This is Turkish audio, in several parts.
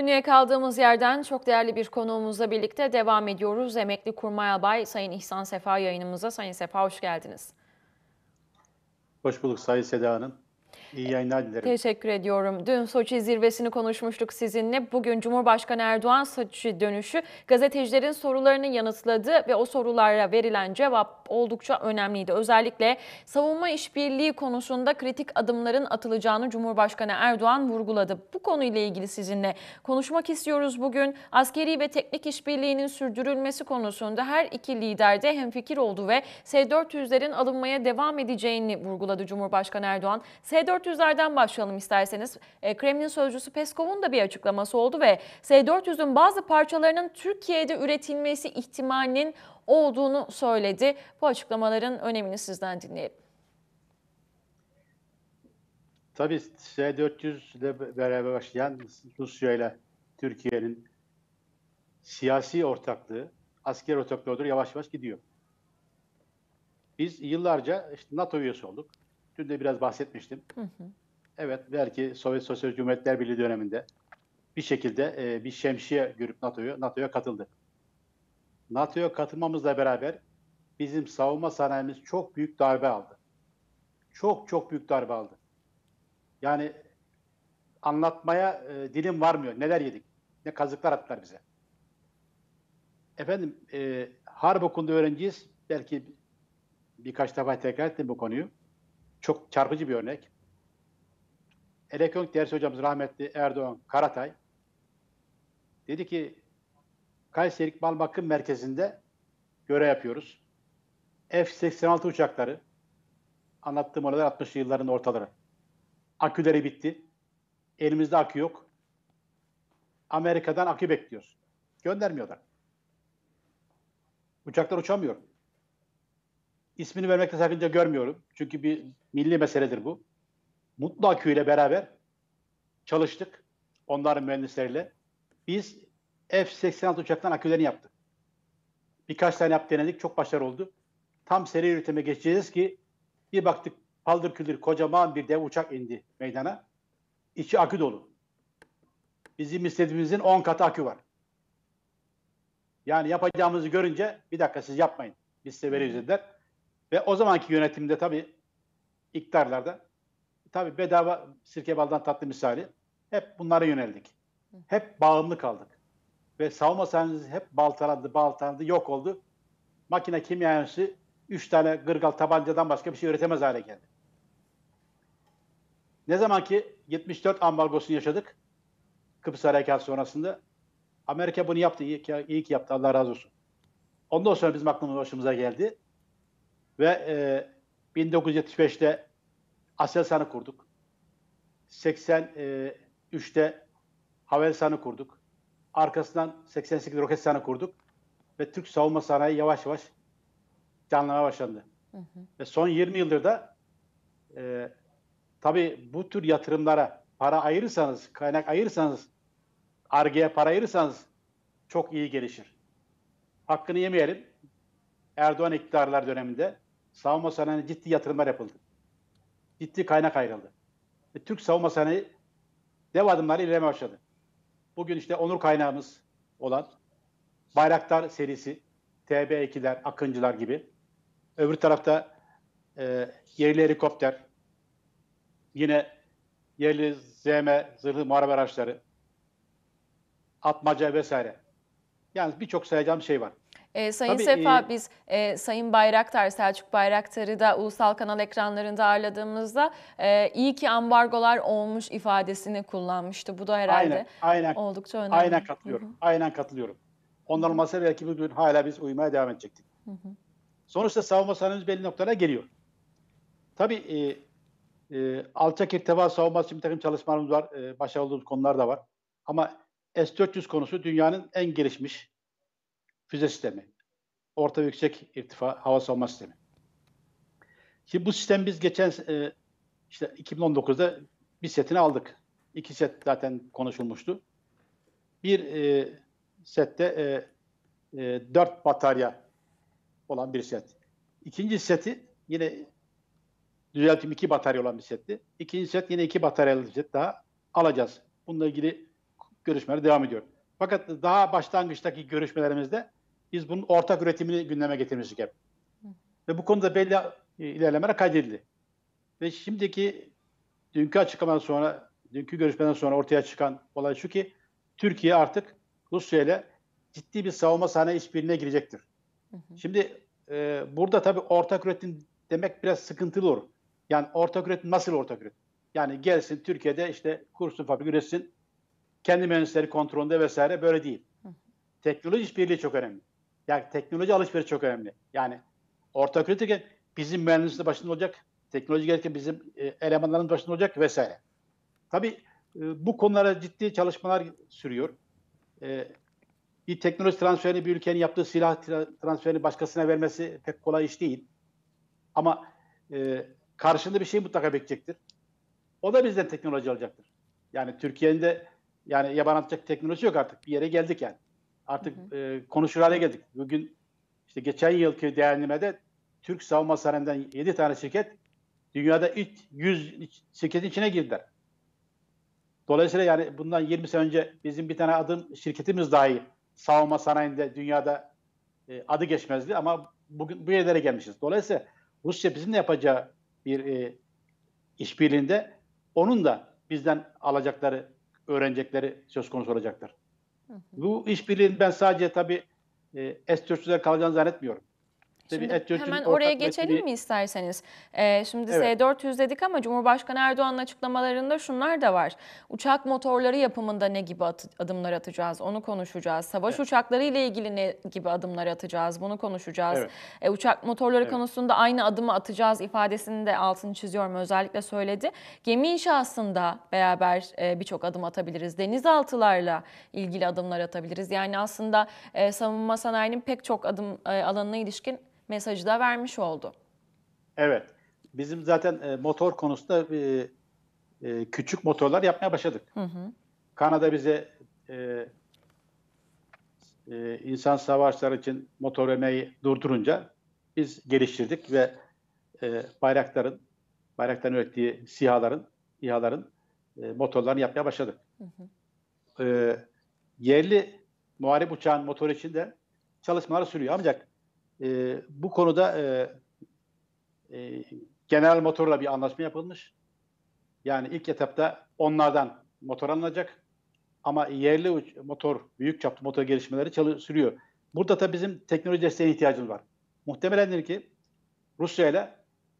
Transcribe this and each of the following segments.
Günlüğe kaldığımız yerden çok değerli bir konuğumuzla birlikte devam ediyoruz. Emekli Kurmay Albay Sayın İhsan Sefa yayınımıza. Sayın Sefa hoş geldiniz. Hoş bulduk Sayın Seda Hanım. İyi yayınlar dilerim. Teşekkür ediyorum. Dün Soçi zirvesini konuşmuştuk sizinle. Bugün Cumhurbaşkanı Erdoğan Soçi dönüşü gazetecilerin sorularını yanıtladı ve o sorulara verilen cevap oldukça önemliydi. Özellikle savunma işbirliği konusunda kritik adımların atılacağını Cumhurbaşkanı Erdoğan vurguladı. Bu konuyla ilgili sizinle konuşmak istiyoruz bugün. Askeri ve teknik işbirliğinin sürdürülmesi konusunda her iki lider de hemfikir oldu ve S-400'lerin alınmaya devam edeceğini vurguladı Cumhurbaşkanı Erdoğan. S-4 S-400'lerden başlayalım isterseniz. E, Kremlin sözcüsü Peskov'un da bir açıklaması oldu ve S-400'ün bazı parçalarının Türkiye'de üretilmesi ihtimalinin olduğunu söyledi. Bu açıklamaların önemini sizden dinleyelim. Tabii S-400 ile beraber başlayan Rusya ile Türkiye'nin siyasi ortaklığı, asker ortaklığı doğru yavaş yavaş gidiyor. Biz yıllarca işte NATO üyesi olduk. Dün de biraz bahsetmiştim. Hı hı. Evet belki Sovyet Sosyalist Cumhuriyetler Birliği döneminde bir şekilde e, bir şemsiye görüp NATO'ya NATO'ya katıldı. NATO'ya katılmamızla beraber bizim savunma sanayimiz çok büyük darbe aldı. Çok çok büyük darbe aldı. Yani anlatmaya e, dilim varmıyor. Neler yedik? Ne kazıklar attılar bize. Efendim e, harp okulunda öğrenciyiz. Belki birkaç defa tekrar ettim bu konuyu çok çarpıcı bir örnek. Elektronik dersi hocamız rahmetli Erdoğan Karatay dedi ki Kayseri Bal Bakım Merkezi'nde göre yapıyoruz. F-86 uçakları anlattığım olaylar 60'lı yılların ortaları. Aküleri bitti. Elimizde akü yok. Amerika'dan akü bekliyoruz. Göndermiyorlar. Uçaklar uçamıyor ismini vermekte sakınca görmüyorum. Çünkü bir milli meseledir bu. Mutlu Akü ile beraber çalıştık. Onların mühendisleriyle. Biz F-86 uçaktan akülerini yaptık. Birkaç tane yap denedik. Çok başarılı oldu. Tam seri üretime geçeceğiz ki bir baktık paldır küldür kocaman bir dev uçak indi meydana. İçi akü dolu. Bizim istediğimizin 10 katı akü var. Yani yapacağımızı görünce bir dakika siz yapmayın. Biz size veririz dediler. Ve o zamanki yönetimde tabii iktidarlarda tabii bedava sirke baldan tatlı misali hep bunlara yöneldik. Hep bağımlı kaldık. Ve savunma sanayimiz hep baltalandı, baltalandı, yok oldu. Makine kimya mühendisi 3 tane gırgal tabancadan başka bir şey üretemez hale geldi. Ne zaman ki 74 ambargosunu yaşadık Kıbrıs Harekat sonrasında Amerika bunu yaptı. İyi ki, iyi ki yaptı. Allah razı olsun. Ondan sonra bizim aklımız başımıza geldi. Ve e, 1975'te Aselsan'ı kurduk. 83'te e, Havelsan'ı kurduk. Arkasından 88 Roketsan'ı kurduk. Ve Türk savunma sanayi yavaş yavaş canlanmaya başlandı. Hı hı. Ve son 20 yıldır da e, tabii bu tür yatırımlara para ayırırsanız, kaynak ayırırsanız, argeye para ayırırsanız çok iyi gelişir. Hakkını yemeyelim. Erdoğan iktidarlar döneminde savunma sanayine ciddi yatırımlar yapıldı. Ciddi kaynak ayrıldı. Ve Türk savunma sanayi dev adımlarla ilerleme başladı. Bugün işte onur kaynağımız olan Bayraktar serisi, TB2'ler, Akıncılar gibi. Öbür tarafta e, yerli helikopter, yine yerli ZM, zırhlı muharebe araçları, atmaca vesaire. Yani birçok sayacağım şey var. E, Sayın Tabii, Sefa e, biz e, Sayın Bayraktar, Selçuk Bayraktar'ı da ulusal kanal ekranlarında ağırladığımızda e, iyi ki ambargolar olmuş ifadesini kullanmıştı. Bu da herhalde aynen, aynen, oldukça önemli. Aynen katılıyorum. Hı-hı. Aynen katılıyorum. Onlar olmasa belki bugün hala biz uyumaya devam edecektik. Hı-hı. Sonuçta savunma sanayimiz belli noktalara geliyor. Tabii e, e, alçak irtifa savunması için bir takım çalışmalarımız var. E, başarılı olduğumuz konular da var. Ama S-400 konusu dünyanın en gelişmiş füze sistemi, orta ve yüksek irtifa hava savunma sistemi. Şimdi bu sistem biz geçen e, işte 2019'da bir setini aldık. İki set zaten konuşulmuştu. Bir e, sette e, e, 4 batarya olan bir set. İkinci seti yine düzeltim iki batarya olan bir setti. İkinci set yine iki bataryalı bir set daha alacağız. Bununla ilgili görüşmeler devam ediyor. Fakat daha başlangıçtaki görüşmelerimizde biz bunun ortak üretimini gündeme getirmiştik hep. Ve bu konuda belli e, ilerlemeler kaydedildi. Ve şimdiki dünkü açıklamadan sonra, dünkü görüşmeden sonra ortaya çıkan olay şu ki Türkiye artık Rusya ile ciddi bir savunma sahne işbirliğine girecektir. Şimdi e, burada tabii ortak üretim demek biraz sıkıntılı olur. Yani ortak üretim nasıl ortak üretim? Yani gelsin Türkiye'de işte kursun fabrika üretsin. Kendi mühendisleri kontrolünde vesaire böyle değil. Hı hı. Teknoloji işbirliği çok önemli. Yani teknoloji alışveriş çok önemli. Yani orta kritik e, bizim mühendisliğin başında olacak, teknoloji gereken bizim e, elemanların başında olacak vesaire. Tabii e, bu konulara ciddi çalışmalar sürüyor. bir teknoloji transferini bir ülkenin yaptığı silah transferini başkasına vermesi pek kolay iş değil. Ama e, karşında bir şey mutlaka bekleyecektir. O da bizden teknoloji alacaktır. Yani Türkiye'nin de yani yabancı atacak teknoloji yok artık. Bir yere geldik yani artık hı hı. E, konuşur hale geldik. Bugün işte geçen yılki değerlendirmede Türk savunma sanayinden 7 tane şirket dünyada ilk 100 şirketin içine girdiler. Dolayısıyla yani bundan 20 sene önce bizim bir tane adım şirketimiz dahi savunma sanayinde dünyada e, adı geçmezdi ama bugün bu yerlere gelmişiz. Dolayısıyla Rusya bizim de yapacağı bir e, işbirliğinde onun da bizden alacakları, öğrenecekleri söz konusu olacaktır. Bu işbirliğini ben sadece tabii e, S-400'e kalacağını zannetmiyorum. Şimdi hemen oraya geçelim mi isterseniz? Ee, şimdi evet. S-400 dedik ama Cumhurbaşkanı Erdoğan'ın açıklamalarında şunlar da var. Uçak motorları yapımında ne gibi at adımlar atacağız onu konuşacağız. Savaş evet. uçakları ile ilgili ne gibi adımlar atacağız bunu konuşacağız. Evet. Ee, uçak motorları evet. konusunda aynı adımı atacağız ifadesini de altını çiziyorum özellikle söyledi. Gemi inşasında beraber e, birçok adım atabiliriz. Denizaltılarla ilgili adımlar atabiliriz. Yani aslında e, savunma sanayinin pek çok adım e, alanına ilişkin mesajı da vermiş oldu. Evet. Bizim zaten e, motor konusunda e, küçük motorlar yapmaya başladık. Hı hı. Kanada bize e, insan savaşları için motor emeği durdurunca biz geliştirdik ve bayrakların, bayraktan ürettiği sihaların, İHA'ların e, motorlarını yapmaya başladık. Hı hı. E, yerli muharip uçağın motoru için de çalışmalar sürüyor. Ancak e, bu konuda e, e, genel motorla bir anlaşma yapılmış. Yani ilk etapta onlardan motor alınacak. Ama yerli motor, büyük çaplı motor gelişmeleri çalı, sürüyor. Burada da bizim teknoloji desteğine ihtiyacımız var. Muhtemelendir ki Rusya ile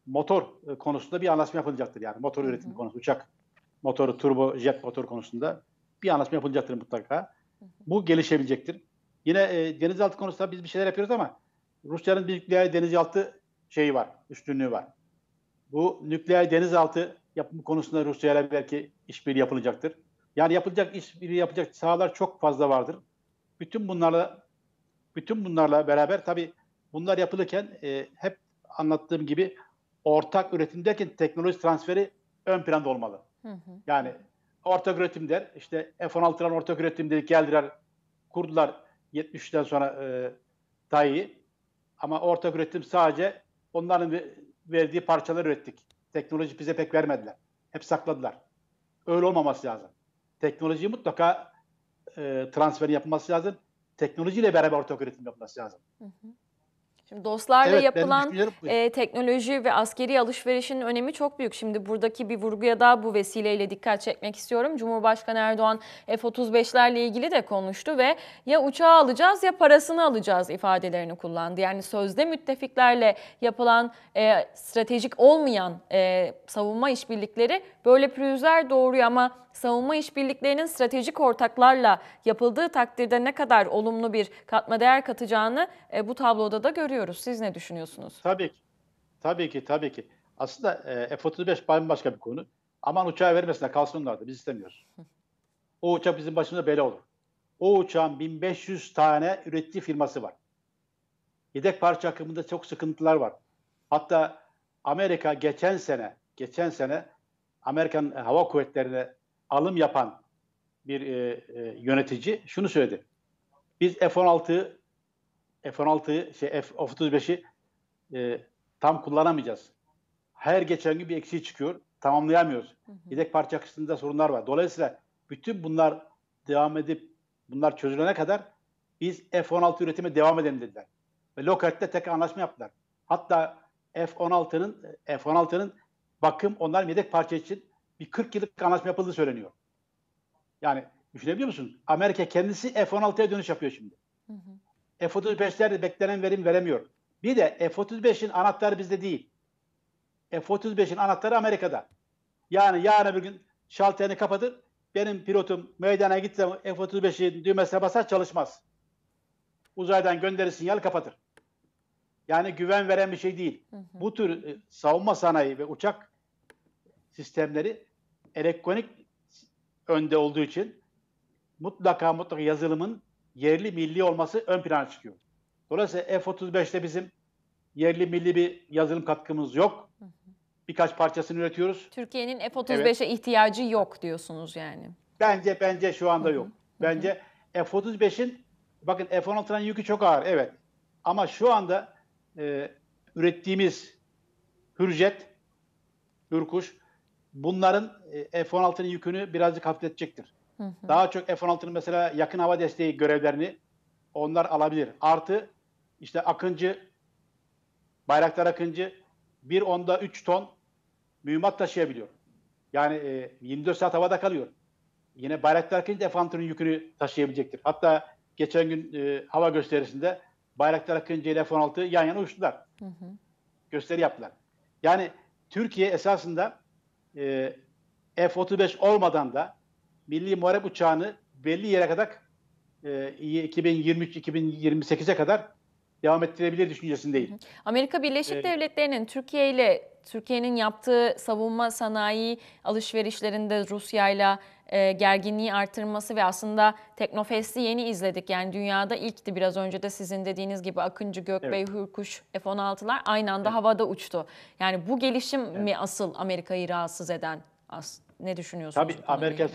motor e, konusunda bir anlaşma yapılacaktır. Yani motor üretimi konusu, uçak motoru, turbo jet motor konusunda bir anlaşma yapılacaktır mutlaka. Bu gelişebilecektir. Yine e, denizaltı konusunda biz bir şeyler yapıyoruz ama Rusya'nın bir nükleer denizaltı şeyi var, üstünlüğü var. Bu nükleer denizaltı yapımı konusunda Rusya ile belki işbirliği yapılacaktır. Yani yapılacak işbirliği yapacak sahalar çok fazla vardır. Bütün bunlarla bütün bunlarla beraber tabii bunlar yapılırken e, hep anlattığım gibi ortak üretim derken teknoloji transferi ön planda olmalı. Hı hı. Yani ortak üretim der. işte F-16'ların ortak üretim dedik geldiler kurdular 73'ten sonra e, TAİ'yi. Ama ortak üretim sadece onların verdiği parçaları ürettik. Teknoloji bize pek vermediler. Hep sakladılar. Öyle olmaması lazım. Teknoloji mutlaka e, transferin yapılması lazım. Teknolojiyle beraber ortak üretim yapılması lazım. Hı hı. Şimdi dostlarla evet, yapılan e, teknoloji ve askeri alışverişin önemi çok büyük. Şimdi buradaki bir vurguya da bu vesileyle dikkat çekmek istiyorum. Cumhurbaşkanı Erdoğan F-35'lerle ilgili de konuştu ve ya uçağı alacağız ya parasını alacağız ifadelerini kullandı. Yani sözde müttefiklerle yapılan e, stratejik olmayan e, savunma işbirlikleri böyle pürüzler doğuruyor ama savunma işbirliklerinin stratejik ortaklarla yapıldığı takdirde ne kadar olumlu bir katma değer katacağını e, bu tabloda da görüyoruz görüyoruz. Siz ne düşünüyorsunuz? Tabii ki. Tabii ki, tabii ki. Aslında e, F-35 bambaşka bir konu. Aman uçağı vermesine kalsınlar da biz istemiyoruz. O uçak bizim başımıza bela olur. O uçağın 1500 tane ürettiği firması var. Yedek parça akımında çok sıkıntılar var. Hatta Amerika geçen sene, geçen sene Amerikan Hava Kuvvetleri'ne alım yapan bir e, e, yönetici şunu söyledi. Biz F-16 F-16'yı, şey F-35'i e, tam kullanamayacağız. Her geçen gün bir eksiği çıkıyor. Tamamlayamıyoruz. Hı hı. Yedek parça akışında sorunlar var. Dolayısıyla bütün bunlar devam edip bunlar çözülene kadar biz F-16 üretime devam edelim dediler. Ve Lockheed'le tek anlaşma yaptılar. Hatta F-16'nın e, F-16'nın bakım onlar yedek parça için bir 40 yıllık anlaşma yapıldığı söyleniyor. Yani düşünebiliyor musun? Amerika kendisi F-16'ya dönüş yapıyor şimdi. Hı hı. F-35'ler beklenen verim veremiyor. Bir de F-35'in anahtarı bizde değil. F-35'in anahtarı Amerika'da. Yani yarın bir gün şalterini kapatır. Benim pilotum meydana gitse F-35'in düğmesine basar çalışmaz. Uzaydan gönderir sinyal kapatır. Yani güven veren bir şey değil. Hı hı. Bu tür e, savunma sanayi ve uçak sistemleri elektronik önde olduğu için mutlaka mutlaka yazılımın yerli milli olması ön plana çıkıyor. Dolayısıyla F-35'te bizim yerli milli bir yazılım katkımız yok. Birkaç parçasını üretiyoruz. Türkiye'nin F-35'e evet. ihtiyacı yok diyorsunuz yani. Bence bence şu anda yok. Bence F-35'in bakın F-16'nın yükü çok ağır evet. Ama şu anda e, ürettiğimiz Hürjet, Hürkuş bunların e, F-16'nın yükünü birazcık hafifletecektir. Hı Daha çok F-16'nın mesela yakın hava desteği görevlerini onlar alabilir. Artı işte Akıncı, Bayraktar Akıncı 1 onda 3 ton mühimmat taşıyabiliyor. Yani e, 24 saat havada kalıyor. Yine Bayraktar Akıncı F-16'nın yükünü taşıyabilecektir. Hatta geçen gün e, hava gösterisinde Bayraktar Akıncı ile F-16 yan yana uçtular. Hı hı. Gösteri yaptılar. Yani Türkiye esasında e, F-35 olmadan da milli muharep uçağını belli yere kadar e, 2023-2028'e kadar devam ettirebilir düşüncesindeyim. Amerika Birleşik ee, Devletleri'nin Türkiye ile Türkiye'nin yaptığı savunma sanayi alışverişlerinde Rusya ile e, gerginliği artırması ve aslında Teknofest'i yeni izledik. Yani dünyada ilkti biraz önce de sizin dediğiniz gibi Akıncı, Gökbey, evet. Hürkuş, F-16'lar aynı anda evet. havada uçtu. Yani bu gelişim evet. mi asıl Amerika'yı rahatsız eden aslında? Ne düşünüyorsunuz? Tabii Amerika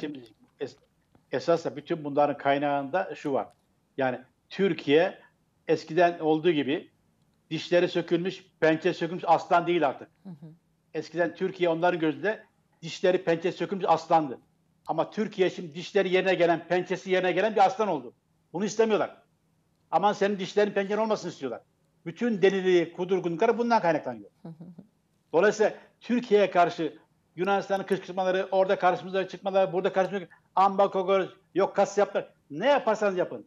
es, esasla bütün bunların kaynağında şu var. Yani Türkiye eskiden olduğu gibi dişleri sökülmüş, pençe sökülmüş aslan değil artık. Hı hı. Eskiden Türkiye onların gözünde dişleri pençe sökülmüş aslandı. Ama Türkiye şimdi dişleri yerine gelen, pençesi yerine gelen bir aslan oldu. Bunu istemiyorlar. Aman senin dişlerin pençen olmasın istiyorlar. Bütün deliliği, kudurgunlukları bundan kaynaklanıyor. Dolayısıyla Türkiye'ye karşı Yunanistan'ın kışkırtmaları, orada karşımıza çıkmaları, burada karşımıza amba kogor, yok kas yaptılar. Ne yaparsanız yapın.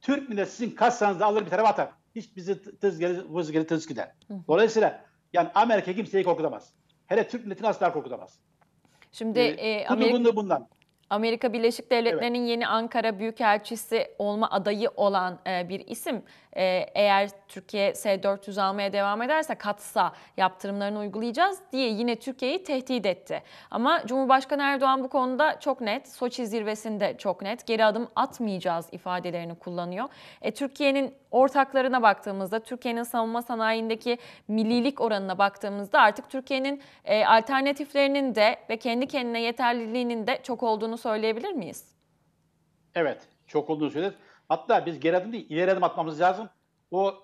Türk millet sizin kassanızda alır bir tarafa atar. Hiç bizi tız geri, vız geri tız gider. Dolayısıyla yani Amerika kimseyi korkutamaz. Hele Türk milletini asla korkutamaz. Şimdi ee, e, Amerika... bundan. Amerika Birleşik Devletleri'nin evet. yeni Ankara Büyükelçisi olma adayı olan e, bir isim e, eğer Türkiye S-400 almaya devam ederse katsa yaptırımlarını uygulayacağız diye yine Türkiye'yi tehdit etti. Ama Cumhurbaşkanı Erdoğan bu konuda çok net, Soçi zirvesinde çok net geri adım atmayacağız ifadelerini kullanıyor. E, Türkiye'nin ortaklarına baktığımızda, Türkiye'nin savunma sanayindeki millilik oranına baktığımızda artık Türkiye'nin e, alternatiflerinin de ve kendi kendine yeterliliğinin de çok olduğunu olduğunu söyleyebilir miyiz? Evet, çok olduğunu söyleriz. Hatta biz geri adım değil, ileri adım atmamız lazım. O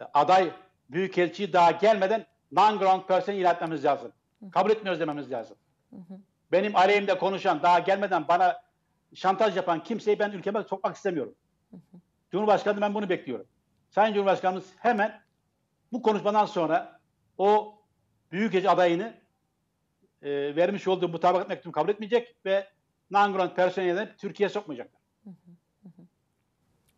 e, aday büyükelçiyi daha gelmeden non-ground person ilan etmemiz lazım. Kabul etmiyoruz dememiz lazım. Benim aleyhimde konuşan, daha gelmeden bana şantaj yapan kimseyi ben ülkeme sokmak istemiyorum. Cumhurbaşkanı ben bunu bekliyorum. Sayın Cumhurbaşkanımız hemen bu konuşmadan sonra o büyükelçi adayını e, vermiş olduğu bu mutabakat mektubu kabul etmeyecek ve Nangron personelini Türkiye sokmayacaklar. Hı hı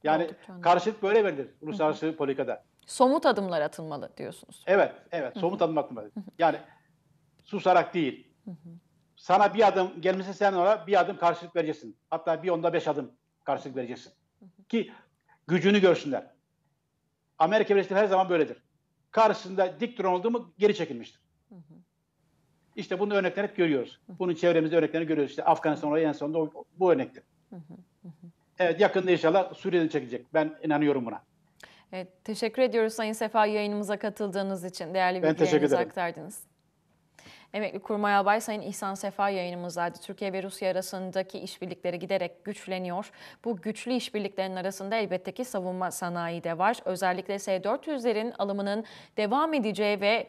Yani karşılık böyle verilir uluslararası politikada. Somut adımlar atılmalı diyorsunuz. Evet, evet. Somut adım atılmalı. Yani susarak değil. Sana bir adım gelmesi sen ona bir adım karşılık vereceksin. Hatta bir onda beş adım karşılık vereceksin. Ki gücünü görsünler. Amerika Birleşik her zaman böyledir. Karşısında dik duran oldu mu geri çekilmiştir. İşte bunun örnekler hep görüyoruz. Bunun çevremizde örneklerini görüyoruz. İşte Afganistan olayı en sonunda bu örnektir. Evet yakında inşallah Suriye'de çekecek. Ben inanıyorum buna. Evet, teşekkür ediyoruz Sayın Sefa yayınımıza katıldığınız için. Değerli bilgilerinizi aktardınız. Emekli Kurmay Albay Sayın İhsan Sefa yayınımızdaydı. Türkiye ve Rusya arasındaki işbirlikleri giderek güçleniyor. Bu güçlü işbirliklerin arasında elbette ki savunma sanayi de var. Özellikle S-400'lerin alımının devam edeceği ve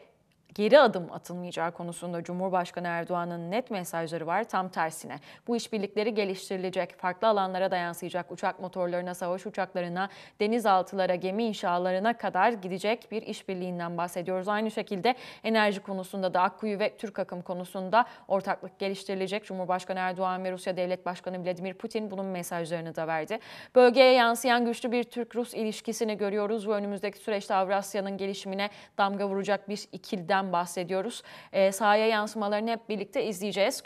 geri adım atılmayacağı konusunda Cumhurbaşkanı Erdoğan'ın net mesajları var. Tam tersine bu işbirlikleri geliştirilecek, farklı alanlara da uçak motorlarına, savaş uçaklarına, denizaltılara, gemi inşalarına kadar gidecek bir işbirliğinden bahsediyoruz. Aynı şekilde enerji konusunda da Akkuyu ve Türk Akım konusunda ortaklık geliştirilecek. Cumhurbaşkanı Erdoğan ve Rusya Devlet Başkanı Vladimir Putin bunun mesajlarını da verdi. Bölgeye yansıyan güçlü bir Türk-Rus ilişkisini görüyoruz ve önümüzdeki süreçte Avrasya'nın gelişimine damga vuracak bir ikilden bahsediyoruz. E, sahaya yansımalarını hep birlikte izleyeceğiz.